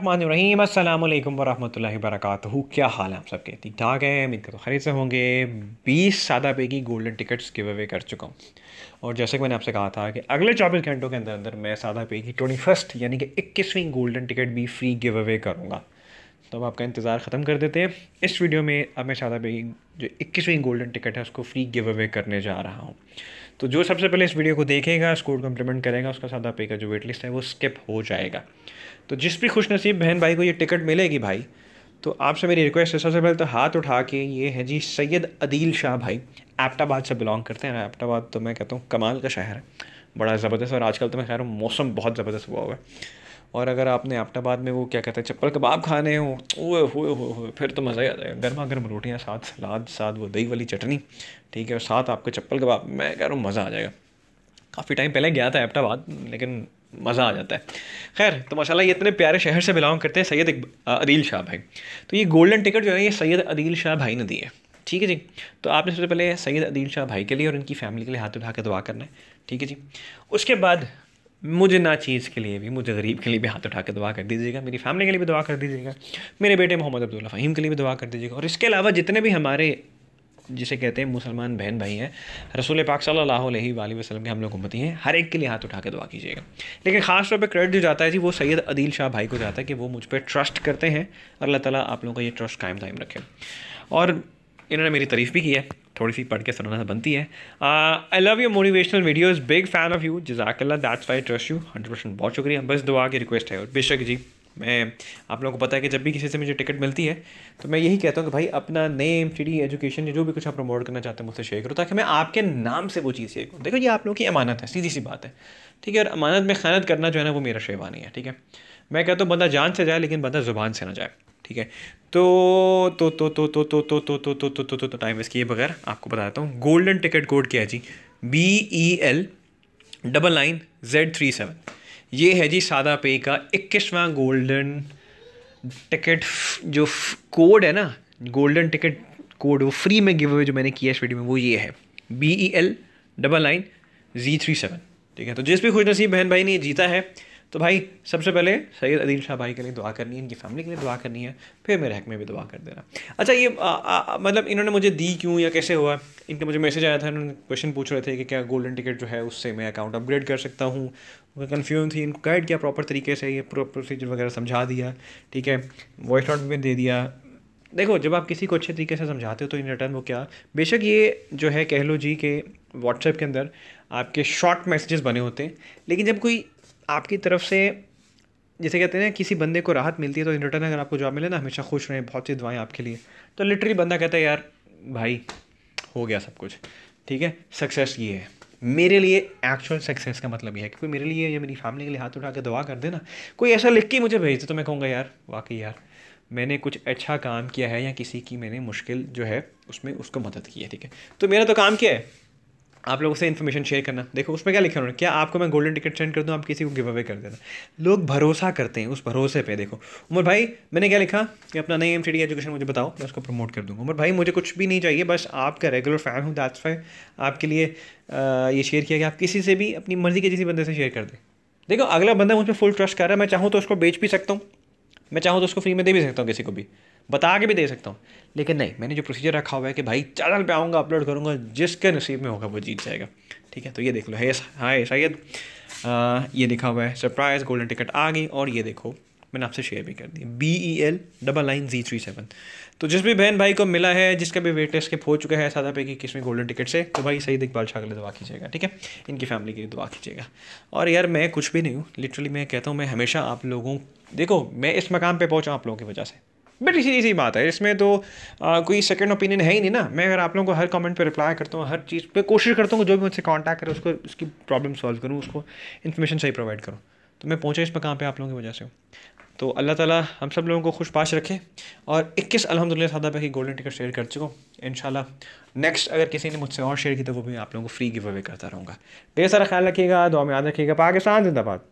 रहीम अल्लाम वरहमल वरक क्या हाल है आप सबके ठीक ठाक है उम्मीद तो खरीद से होंगे 20 सादा पे की गोल्डन टिकट्स गिव अवे कर चुका हूँ और जैसे कि मैंने आपसे कहा था कि अगले 24 घंटों के अंदर अंदर मैं सादा पे की ट्वेंटी फर्स्ट यानी कि इक्कीसवीं गोल्डन टिकट भी फ्री गिव अवे करूँगा तो अब आपका इंतज़ार ख़त्म कर देते हैं इस वीडियो में अब मैं सादा पे की जो इक्कीसवीं गोल्डन टिकट है उसको फ्री गिव अवे करने जा रहा हूँ तो जो सबसे पहले इस वीडियो को देखेगा स्कोर कम्प्लीमेंट करेगा उसका साथ आपका जो वेट लिस्ट है वो स्किप हो जाएगा तो जिस भी खुशनसीब बहन भाई को ये टिकट मिलेगी भाई तो आपसे मेरी रिक्वेस्ट है सबसे पहले तो हाथ उठा के ये है जी सैयद अदील शाह भाई एप्टाबाद से बिलोंग करते हैं एप्टाबाद तो मैं कहता हूँ कमाल का शहर है बड़ा ज़बरदस्त और आजकल तो मैं कह रहा हूँ मौसम बहुत ज़बरदस्त हुआ हुआ है और अगर आपने आपटाबाद में वो क्या कहते हैं चप्पल कबाब खाने हो ओए होए हो फिर तो मज़ा ही आ जाएगा गर्मा गर्म रोटियाँ साथ सलाद साथ वो दही वाली चटनी ठीक है और साथ आपके चप्पल कबाब मैं कह रहा हूँ मज़ा आ जाएगा काफ़ी टाइम पहले गया था एपटाबाद लेकिन मज़ा आ जाता है खैर तो माशाल्लाह ये इतने प्यारे शहर से बिलोंग करते हैं सैयद अदील शाह भाई तो ये गोल्डन टिकट जो है ये सैयद अदील शाह भाई ने दी है ठीक है जी तो आपने सबसे पहले सैयद अदील शाह भाई के लिए और इनकी फैमिली के लिए हाथ उठा के दुआ करना है ठीक है जी उसके बाद मुझे ना चीज़ के लिए भी मुझे गरीब के लिए भी हाथ उठा के दुआ कर दीजिएगा मेरी फैमिली के लिए भी दुआ कर दीजिएगा मेरे बेटे मोहम्मद अब्दुल्ला फ़हीम के लिए भी दुआ कर दीजिएगा और इसके अलावा जितने भी हमारे जिसे कहते हैं मुसलमान बहन भाई हैं रसूल पाक सल्लल्लाहु अलैहि वसलम के हम लोग उम्मती हैं हर एक के लिए हाथ उठा के दुआ कीजिएगा लेकिन ख़ास तौर पे क्रेडिट जो जाता है जी वो सैयद अदील शाह भाई को जाता है कि वो मुझ पर ट्रस्ट करते हैं और अल्लाह ताला आप लोगों का ये ट्रस्ट कायम दायम रखे और इन्होंने मेरी तारीफ़ भी की है थोड़ी सी पढ़ के सुनाना बनती है I love you motivational videos big fan of you जजाकल्ला that's why trust you hundred percent बहुत शुक्रिया बस दुआ की रिक्वेस्ट है और बेशक जी मैं आप लोगों को पता है कि जब भी किसी से मुझे टिकट मिलती है तो मैं यही कहता हूँ कि भाई अपना नेम स्टडी एजुकेशन जो भी कुछ आप प्रमोट करना चाहते हैं मुझसे शेयर करो ताकि मैं आपके नाम से वो चीज़ शेयर करूँ देखो ये आप लोगों की अमानत है सीधी सी बात है ठीक है और अमानत में खानत करना जो है ना वो मेरा शेवानी है ठीक है मैं कहता हूँ बंदा जान से जाए लेकिन बंदा ज़ुबान से ना जाए ठीक है तो तो तो तो तो तो तो तो तो तो तो तो टाइम वेस्ट किए बगैर आपको बता देता हूँ गोल्डन टिकट कोड क्या है जी B E L double nine Z three seven ये है जी सादा पे का इक्कीसवा गोल्डन टिकट जो कोड है ना गोल्डन टिकट कोड वो फ्री में गिव अवे जो मैंने किया इस वीडियो में वो ये है B E L double nine G three seven ठीक है तो जिस भी खुश नसीब बहन भाई ने जीता है तो भाई सबसे पहले सैयद अदील शाह भाई के लिए दुआ करनी है इनकी फैमिली के लिए दुआ करनी है फिर मेरे हक में भी दुआ कर देना अच्छा ये आ, आ, मतलब इन्होंने मुझे दी क्यों या कैसे हुआ इनका मुझे मैसेज आया था इन्होंने क्वेश्चन पूछ रहे थे कि क्या गोल्डन टिकट जो है उससे मैं अकाउंट अपग्रेड कर सकता हूँ मैं कन्फ्यूजन थी इनको गाइड किया प्रॉपर तरीके से ये प्रॉपर प्रोसीजर वगैरह समझा दिया ठीक है वॉइस नोट भी दे दिया देखो जब आप किसी को अच्छे तरीके से समझाते हो तो इन रिटर्न वो क्या बेशक ये जो है कह लो जी के व्हाट्सएप के अंदर आपके शॉर्ट मैसेजेस बने होते हैं लेकिन जब कोई आपकी तरफ से जैसे कहते हैं ना किसी बंदे को राहत मिलती है तो इन रिटर्न अगर आपको जॉब मिले ना हमेशा खुश रहें बहुत सी दुआएं आपके लिए तो लिटरली बंदा कहता है यार भाई हो गया सब कुछ ठीक है सक्सेस ये है मेरे लिए एक्चुअल सक्सेस का मतलब ये है क्योंकि मेरे लिए या मेरी फैमिली के लिए हाथ उठा के दुआ कर देना कोई ऐसा लिख के मुझे भेज दे तो मैं कहूँगा यार वाकई यार मैंने कुछ अच्छा काम किया है या किसी की मैंने मुश्किल जो है उसमें उसको मदद की है ठीक है तो मेरा तो काम क्या है आप लोगों से इन्फॉर्मेशन शेयर करना देखो उसमें क्या लिखा उन्होंने क्या आपको मैं गोल्डन टिकट सेंड कर दूँ आप किसी को गिव अवे कर देना लोग भरोसा करते हैं उस भरोसे पे देखो उमर भाई मैंने क्या लिखा कि अपना नई एम एजुकेशन मुझे बताओ मैं उसको प्रमोट कर दूँगा उमर भाई मुझे कुछ भी नहीं चाहिए बस आपका रेगुलर फैन हूँ दैट्स वाई आपके लिए आ, ये शेयर किया कि आप किसी से भी अपनी मर्ज़ी के किसी बंदे से शेयर कर दें देखो अगला बंदा मुझ पर फुल ट्रस्ट कर रहा है मैं चाहूँ तो उसको बेच भी सकता हूँ मैं चाहूँ तो उसको फ्री में दे भी सकता हूँ किसी को भी बता के भी दे सकता हूँ लेकिन नहीं मैंने जो प्रोसीजर रखा हुआ है कि भाई चैनल पे आऊँगा अपलोड करूँगा जिसके नसीब में होगा वो जीत जाएगा ठीक है तो ये देख लो है हाय शायद ये लिखा हुआ है सरप्राइज़ गोल्डन टिकट आ गई और ये देखो मैंने आपसे शेयर भी कर दिया B E L double nine G three seven तो जिस भी बहन भाई को मिला है जिसका भी वेट स्किप हो चुका है सादा पे कि किसमें गोल्डन टिकट से तो भाई सही देखभाल शाह के लिए दुआ कीजिएगा ठीक है इनकी फैमिली के लिए दुआ कीजिएगा और यार मैं कुछ भी नहीं हूँ लिटरली मैं कहता हूँ मैं हमेशा आप लोगों देखो मैं इस मकाम पर पहुँचा आप लोगों की वजह से बट इसी सी बात है इसमें तो आ, कोई सेकंड ओपिनियन है ही नहीं ना मैं अगर आप लोगों को हर कमेंट पे रिप्लाई करता हूँ हर चीज़ पे कोशिश करता हूँ जो भी मुझसे कांटेक्ट करे उसको उसकी प्रॉब्लम सॉल्व करूँ उसको इन्फॉर्मेशन सही प्रोवाइड करूँ तो मैं पहुँचा इस मकाम पे आप लोगों की वजह से तो अल्लाह ताला हम सब लोगों को खुश पाश रखे और 21 अलहमदिल्ला सादा की गोल्डन टिकट शेयर कर चुका हूँ इन नेक्स्ट अगर किसी ने मुझसे और शेयर की तो वो भी आप लोगों को फ्री गिव अवे करता रहूँगा ढेर सारा ख्याल रखिएगा दुआ में याद रखिएगा पाकिस्तान जिंदाबाद